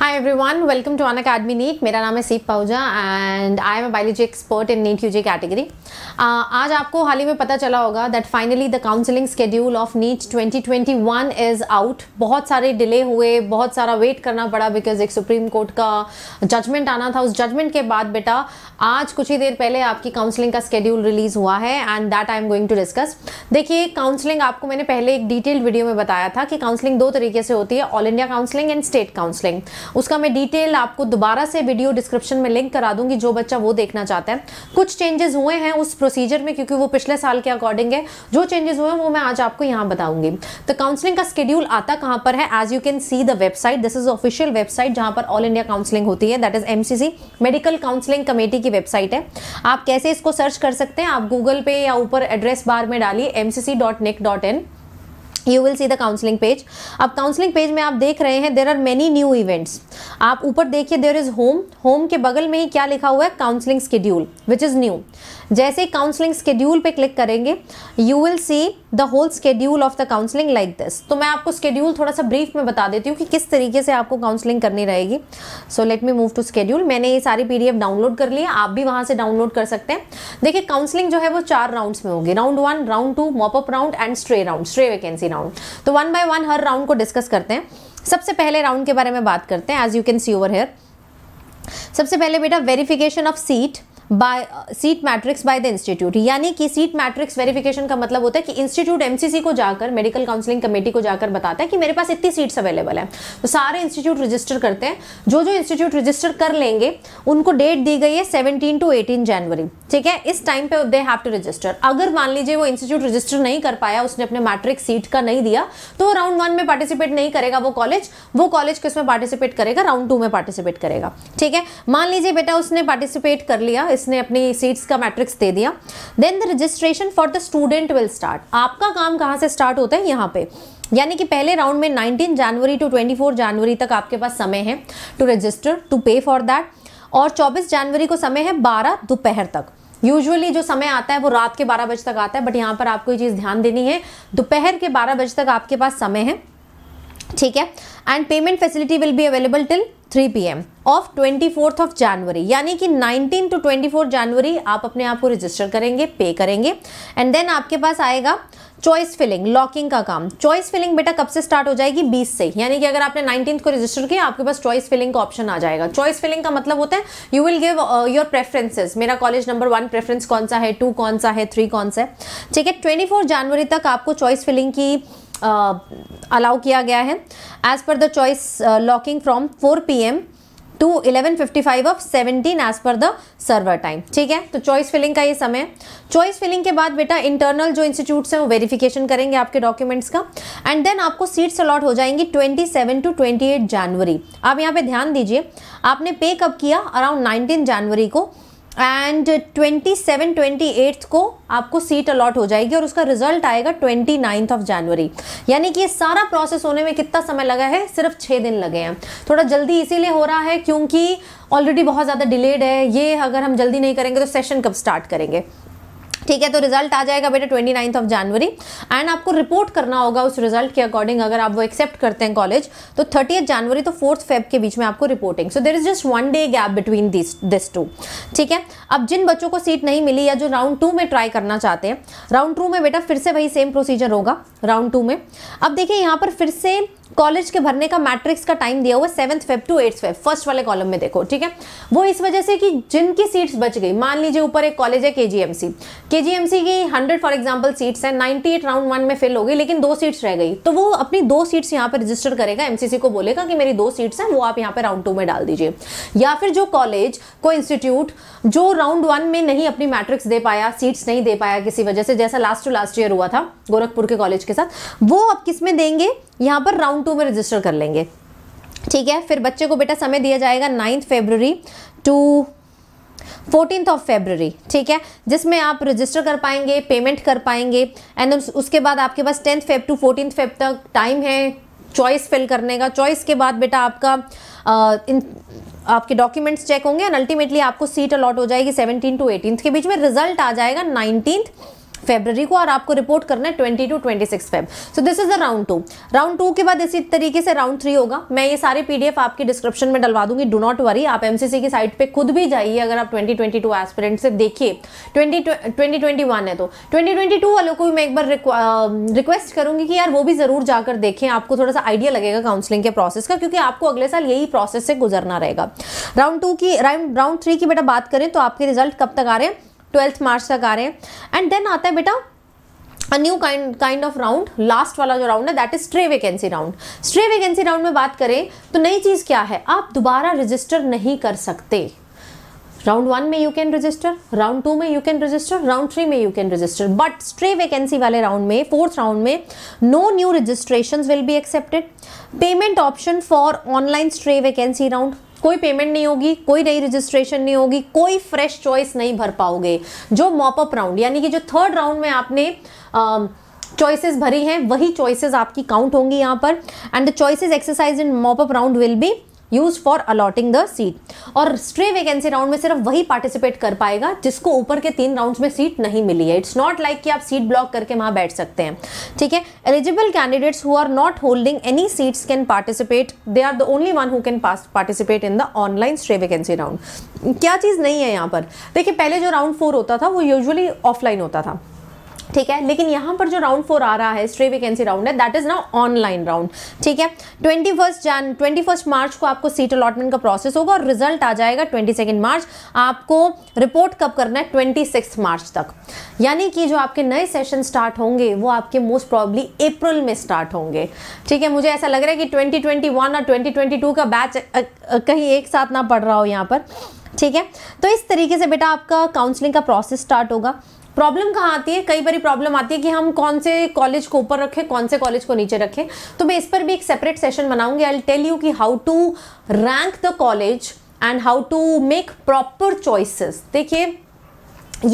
high everyone welcome to An academy NEET मेरा नाम है सीप पाउजा and I am a biology expert in NEET U G category आज आपको हाल ही में पता चला होगा that finally the counselling schedule of NEET 2021 is out बहुत सारे डिले हुए बहुत सारा वेट करना पड़ा बिकॉज एक सुप्रीम कोर्ट का जजमेंट आना था उस जजमेंट के बाद बेटा आज कुछ ही देर पहले आपकी काउंसिलिंग का स्केड्यूल रिलीज़ हुआ है and that I am going to discuss देखिए काउंसलिंग आपको मैंने पहले एक डिटेल्ड वीडियो में बताया था कि काउंसलिंग दो तरीके से होती है all India counselling and state counselling उसका मैं डिटेल आपको दोबारा से वीडियो डिस्क्रिप्शन में लिंक करा दूंगी जो बच्चा वो देखना चाहता है कुछ चेंजेस हुए हैं उस प्रोसीजर में क्योंकि वो पिछले साल के अकॉर्डिंग है जो चेंजेस हुए हैं वो मैं आज आपको यहाँ बताऊंगी तो काउंसलिंग का स्केड्यूल आता कहाँ पर है as you can see the website this is official website जहाँ पर ऑल इंडिया काउंसलिंग होती है that is MCC medical counselling committee की वेबसाइट है आप कैसे इसको सर्च कर सकते हैं आप गूगल पे या ऊपर एड्रेस बार में डालिए um you will see the counselling page अब काउंसलिंग पेज में आप देख रहे हैं there are many new events आप ऊपर देखिए देर इज़ होम होम के बगल में ही क्या लिखा हुआ है counselling schedule which is new जैसे काउंसलिंग स्केड्यूल पे क्लिक करेंगे you will see the whole schedule of the counselling like this तो मैं आपको स्केड्यूल थोड़ा सा ब्रीफ में बता देती हूँ कि किस तरीके से आपको काउंसलिंग करनी रहेगी so let me move to schedule मैंने ये सारी पी डाउनलोड कर ली है आप भी वहाँ से डाउनलोड कर सकते हैं देखिए काउंसलिंग जो है वो चार राउंड्स में होगी round one round two mop up round and stray round stray vacancy round तो वन बाय वन हर राउंड को डिस्कस करते हैं सबसे पहले राउंड के बारे में बात करते हैं as you can see over here सबसे पहले बेटा verification of seat by seat matrix by the institute यानी कि सीट मैट्रिक्स वेरिफिकेशन का मतलब होता है कि इंस्टीट्यूट एमसीसी को जाकर मेडिकल काउंसलिंग कमेटी को जाकर बताता है कि मेरे पास इतनी सीट्स अवेलेबल है तो सारे इंस्टीट्यूट रजिस्टर करते हैं जो जो इंस्टीट्यूट रजिस्टर कर लेंगे उनको डेट दी गई है सेवनटीन टू एटीन जनवरी ठीक है इस टाइम पे दे हैव टू रजिस्टर अगर मान लीजिए वो इंस्टीट्यूट रजिस्टर नहीं कर पाया उसने अपने मैट्रिक सीट का नहीं दिया तो राउंड वन में पार्टिसिपेट नहीं करेगा वो कॉलेज वो कॉलेज किसमें पार्टिसिपेट करेगा राउंड टू में पार्टिसिपेट करेगा ठीक है मान लीजिए बेटा उसने पार्टिसिपेट कर लिया इसने अपनी सीट्स का मैट्रिक्स दे दिया then the registration for the student will start आपका काम कहाँ से स्टार्ट होता है यहाँ पे यानी कि पहले राउंड में 19 जनवरी टू 24 जनवरी तक आपके पास समय है to register to pay for that और 24 जनवरी को समय है 12 दोपहर तक यूजुअली जो समय आता है वो रात के 12 बजे तक आता है बट यहाँ पर आपको ये चीज़ ध्यान देनी है दोपहर के 12 बजे तक आपके पास समय है ठीक है and payment facility will be available till 3 P M of twenty fourth of January यानी कि 19 टू 24 जनवरी आप अपने आप को रजिस्टर करेंगे पे करेंगे एंड देन आपके पास आएगा चॉइस फिलिंग लॉकिंग का काम चॉइस फिलिंग बेटा कब से स्टार्ट हो जाएगी 20 से यानी कि अगर आपने नाइनटीन को रजिस्टर किया आपके पास चॉइस फिलिंग का ऑप्शन आ जाएगा चॉइस फिलिंग का मतलब होता है you will give your preferences मेरा कॉलेज नंबर वन प्रेफरेंस कौन सा है टू कौन सा है थ्री कौन सा है ठीक है ट्वेंटी जनवरी तक आपको चॉइस फिलिंग की अलाउ किया गया है as per the choice locking from 4 PM to 11:55 of 17 as per the server time ठीक है तो चॉइस फिलिंग का ये समय चॉइस फिलिंग के बाद बेटा इंटरनल जो इंस्टीट्यूट्स हैं वो वेरिफिकेशन करेंगे आपके डॉक्यूमेंट्स का एंड देन आपको सीट्स अलॉट हो जाएंगी 27 टू 28 जनवरी आप यहाँ पे ध्यान दीजिए आपने पे कब किया अराउंड 19 जनवरी को and twenty seven twenty eighth को आपको सीट अलॉट हो जाएगी और उसका रिजल्ट आएगा ट्वेंटी नाइन्थ ऑफ जनवरी यानी कि ये सारा प्रोसेस होने में कितना समय लगा है सिर्फ छः दिन लगे हैं थोड़ा जल्दी इसीलिए हो रहा है क्योंकि ऑलरेडी बहुत ज़्यादा डिलेड है ये अगर हम जल्दी नहीं करेंगे तो सेशन कब स्टार्ट करेंगे ठीक है तो रिजल्ट आ जाएगा बेटा twenty ninth of January and आपको रिपोर्ट करना होगा उस रिजल्ट के अकॉर्डिंग अगर आप वो एक्सेप्ट करते हैं कॉलेज तो थर्टी जनवरी तो फोर्थ फेब के बीच में आपको reporting so there is just one day gap between this this two ठीक है अब जिन बच्चों को सीट नहीं मिली या जो राउंड टू में ट्राई करना चाहते हैं राउंड टू में बेटा फिर से वही सेम प्रोसीजर होगा राउंड टू में अब देखिए यहाँ पर फिर से कॉलेज के भरने का मैट्रिक्स का टाइम दिया हुआ seventh Feb to eighth Feb first वाले कॉलम में देखो ठीक है वो इस वजह से कि जिनकी सीट्स बच गई मान लीजिए ऊपर एक कॉलेज है के जी एम सी के जी एम सी की हंड्रेड फॉर एग्जांपल सीट्स हैं नाइन्टी एट राउंड वन में फेल हो गई लेकिन दो सीट्स रह गई तो वो अपनी दो सीट्स यहाँ पर रजिस्टर करेगा एम को बोलेगा कि मेरी दो सीट्स हैं वो आप यहाँ पर राउंड टू में डाल दीजिए या फिर जो कॉलेज को इंस्टीट्यूट जो राउंड वन में नहीं अपनी मैट्रिक्स दे पाया सीट्स नहीं दे पाया किसी वजह से जैसा लास्ट टू लास्ट ईयर हुआ था गोरखपुर के कॉलेज के साथ वो अब किस में देंगे यहाँ पर राउंड राउंड टू में रजिस्टर कर लेंगे ठीक है फिर बच्चे को बेटा समय दिया जाएगा ninth February to fourteen of February ठीक है जिसमें आप रजिस्टर कर पाएंगे पेमेंट कर पाएंगे एंड उस, उसके बाद आपके पास tenth Feb to fourteen Feb तक टाइम है चॉइस फिल करने का चॉइस के बाद बेटा आपका आ, इन आपके डॉक्यूमेंट्स चेक होंगे एंड अल्टीमेटली आपको सीट अलॉट हो जाएगी सेवनटीन टू एटीन के बीच में रिजल्ट आ जाएगा नाइनटीन फेबररी को और आपको रिपोर्ट करना है twenty two twenty six Feb so this is the round two round two के बाद इसी तरीके से राउंड थ्री होगा मैं ये सारे पीडीएफ आपके डिस्क्रिप्शन में डलवा दूंगी डू नॉट वरी आप एमसीसी की साइट पे खुद भी जाइए अगर आप ट्वेंटी ट्वेंटी टू एस्पिरेंट से देखिए ट्वेंटी ट्वेंटी ट्वेंटी वन है तो ट्वेंटी ट्वेंटी टू वालों को भी मैं एक बार रिक्वेस्ट करूंगी कि यार वो भी ज़रूर जाकर देखें आपको थोड़ा सा आइडिया लगेगा काउंसलिंग के प्रोसेस का क्योंकि आपको अगले साल यही प्रोसेस से गुजरना रहेगा राउंड टू की राउंड थ्री की बेटा बात करें तो आपके रिजल्ट कब तक आ रहे हैं ट्वेल्थ मार्च तक आ रहे हैं एंड देन आता है बेटा a new kind kind of round last वाला जो राउंड है that is stray vacancy round stray vacancy round में बात करें तो नई चीज़ क्या है आप दोबारा रजिस्टर नहीं कर सकते राउंड वन में you can register round two में you can register round three में you can register but stray vacancy वाले राउंड में फोर्थ राउंड में no new registration will be accepted payment option for online stray vacancy round कोई payment नहीं होगी कोई नई रजिस्ट्रेशन नहीं होगी कोई फ्रेश चॉइस नहीं भर पाओगे जो मॉपअप राउंड यानी कि जो थर्ड राउंड में आपने चॉइसेस भरी हैं वही चॉइसेस आपकी काउंट होंगी यहाँ पर and the choices exercise in mop up round will be use for allotting the seat और स्ट्रे वैकेंसी राउंड में सिर्फ वही पार्टिसिपेट कर पाएगा जिसको ऊपर के तीन राउंड में सीट नहीं मिली है इट्स नॉट लाइक कि आप सीट ब्लॉक करके वहाँ बैठ सकते हैं ठीक है eligible candidates who are not holding any seats can participate they are the only one who can participate in the online stray vacancy round क्या चीज़ नहीं है यहाँ पर देखिए पहले जो राउंड फोर होता था वो यूजली ऑफलाइन होता था ठीक है लेकिन यहाँ पर जो राउंड फोर आ रहा है स्ट्रे वैकेंसी राउंड है that is now online round ठीक है twenty first Jan twenty first March को आपको सीट अलॉटमेंट का प्रोसेस होगा और रिजल्ट आ जाएगा ट्वेंटी सेकेंड मार्च आपको रिपोर्ट कब करना है ट्वेंटी सिक्स मार्च तक यानी कि जो आपके नए सेशन स्टार्ट होंगे वो आपके मोस्ट प्रॉब्ली अप्रैल में स्टार्ट होंगे ठीक है मुझे ऐसा लग रहा है कि ट्वेंटी ट्वेंटी वन और ट्वेंटी ट्वेंटी टू का बैच कहीं एक साथ ना पड़ रहा हो यहाँ पर ठीक है तो इस तरीके से बेटा आपका काउंसलिंग का प्रोसेस स्टार्ट होगा प्रॉब्लम कहाँ आती है कई बार प्रॉब्लम आती है कि हम कौन से कॉलेज को ऊपर रखें कौन से कॉलेज को नीचे रखें तो मैं इस पर भी एक सेपरेट सेशन बनाऊंगी आई टेल यू कि how to rank the college and how to make proper choices देखिए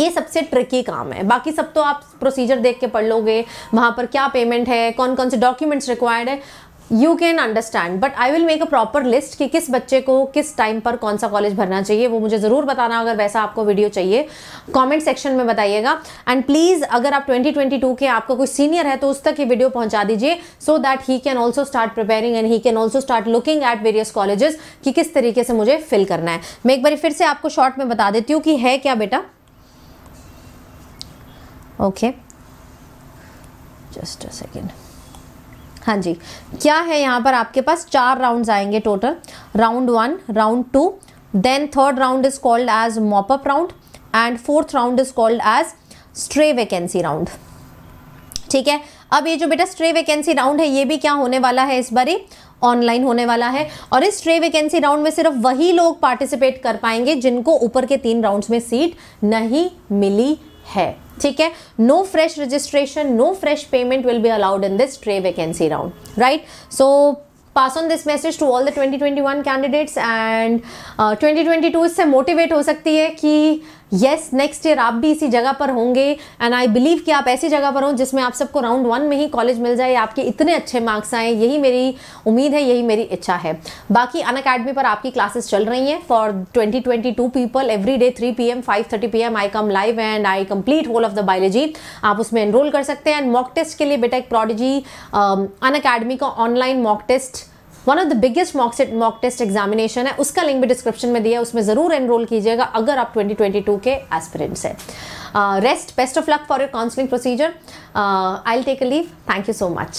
ये सबसे ट्रिकी काम है बाकी सब तो आप प्रोसीजर देख के पढ़ लोगे वहाँ पर क्या पेमेंट है कौन कौन से डॉक्यूमेंट्स रिक्वायर्ड है you can understand but I will make a proper list कि किस बच्चे को किस टाइम पर कौन सा कॉलेज भरना चाहिए वो मुझे ज़रूर बताना अगर वैसा आपको वीडियो चाहिए कॉमेंट सेक्शन में बताइएगा एंड प्लीज़ अगर आप 2022 के आपका कोई सीनियर है तो उस तक ये वीडियो पहुंचा दीजिए so that he can also start preparing and he can also start looking at various colleges कि किस तरीके से मुझे फिल करना है मैं एक बार फिर से आपको शॉर्ट में बता देती हूँ कि है क्या बेटा ओके जस्ट अ सेकेंड हाँ जी क्या है यहाँ पर आपके पास चार राउंड आएंगे total round one round two then third round is called as mop up round and fourth round is called as stray vacancy round ठीक है अब ये जो बेटा स्ट्रे वैकेंसी राउंड है ये भी क्या होने वाला है इस बार ऑनलाइन होने वाला है और इस स्ट्रे वैकेंसी राउंड में सिर्फ वही लोग पार्टिसिपेट कर पाएंगे जिनको ऊपर के तीन राउंड्स में सीट नहीं मिली है ठीक है no fresh registration no fresh payment will be allowed in this stray vacancy round right so pass on this message to all the 2021 candidates and twenty twenty two इससे मोटिवेट हो सकती है कि येस नेक्स्ट ईयर आप भी इसी जगह पर होंगे एंड आई बिलीव कि आप ऐसी जगह पर हों जिसमें आप सबको राउंड वन में ही कॉलेज मिल जाए आपके इतने अच्छे मार्क्स आए यही मेरी उम्मीद है यही मेरी इच्छा है बाकी अन अकेडमी पर आपकी क्लासेस चल रही हैं for 2022 people every day three p m five thirty p m I come live and I complete whole of the biology आप उसमें एनरोल कर सकते हैं एंड मॉक टेस्ट के लिए एक प्रोडजी अन अकेडमी का online mock test one of the biggest mock mock test examination है उसका लिंक भी डिस्क्रिप्शन में दिया है उसमें ज़रूर एनरोल कीजिएगा अगर आप 2022 के एस्पिरेंट्स हैं rest best of luck for your counselling procedure I take a leave thank you so much